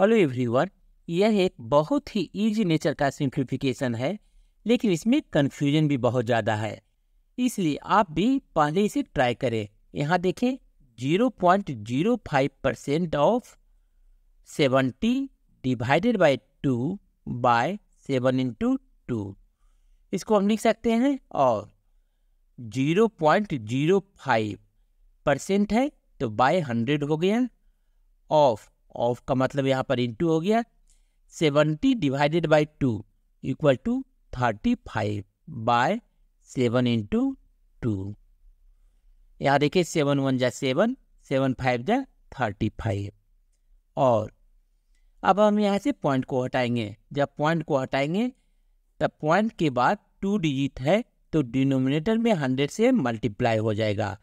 hello everyone यह एक बहुत ही इजी नेचर का सिंप्लीफिकेशन है लेकिन इसमें कन्फ्यूजन भी बहुत ज़्यादा है इसलिए आप भी पहले इसे ट्राई करें यहाँ देखें 0.05 percent of 70 divided by 2 by 7 into two इसको हम लिख सकते हैं और 0.05 परसेंट है तो बाय 100 हो गया ऑफ ऑफ का मतलब यहाँ पर इंटू हो गया seventy divided by two equal to thirty five by seven into two यहाँ देखिए सेवन वन जै सेवन सेवन फाइव जा थर्टी फाइव और अब हम यहाँ से पॉइंट को हटाएंगे जब पॉइंट को हटाएंगे तब पॉइंट के बाद टू डिजिट है तो डिनोमिनेटर में हंड्रेड से मल्टीप्लाई हो जाएगा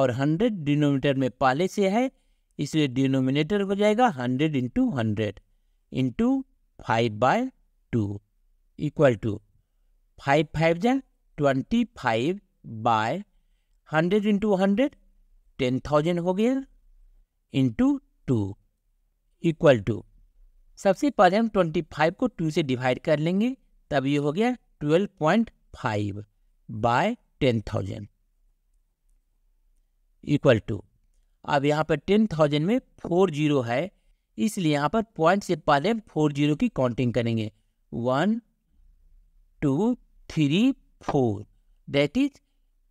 और हंड्रेड डिनोमिनेटर में पहले से है इसलिए डिनोमिनेटर हो जाएगा hundred into hundred into five by two equal to five five जै twenty five by hundred into hundred ten thousand हो गया इंटू टू इक्वल टू सबसे पहले हम ट्वेंटी फाइव को टू से डिवाइड कर लेंगे तब ये हो गया twelve point five by ten thousand equal to अब यहाँ पर टेन थाउजेंड में फोर जीरो है इसलिए यहाँ पर पॉइंट से पहले हम फोर जीरो की काउंटिंग करेंगे one two three four that is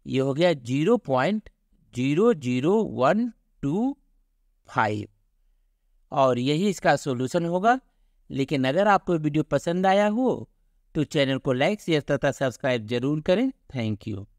ये हो गया zero point zero zero one two five और यही इसका सोल्यूशन होगा लेकिन अगर आपको वीडियो पसंद आया हो तो चैनल को लाइक शेयर तथा सब्सक्राइब जरूर करें थैंक यू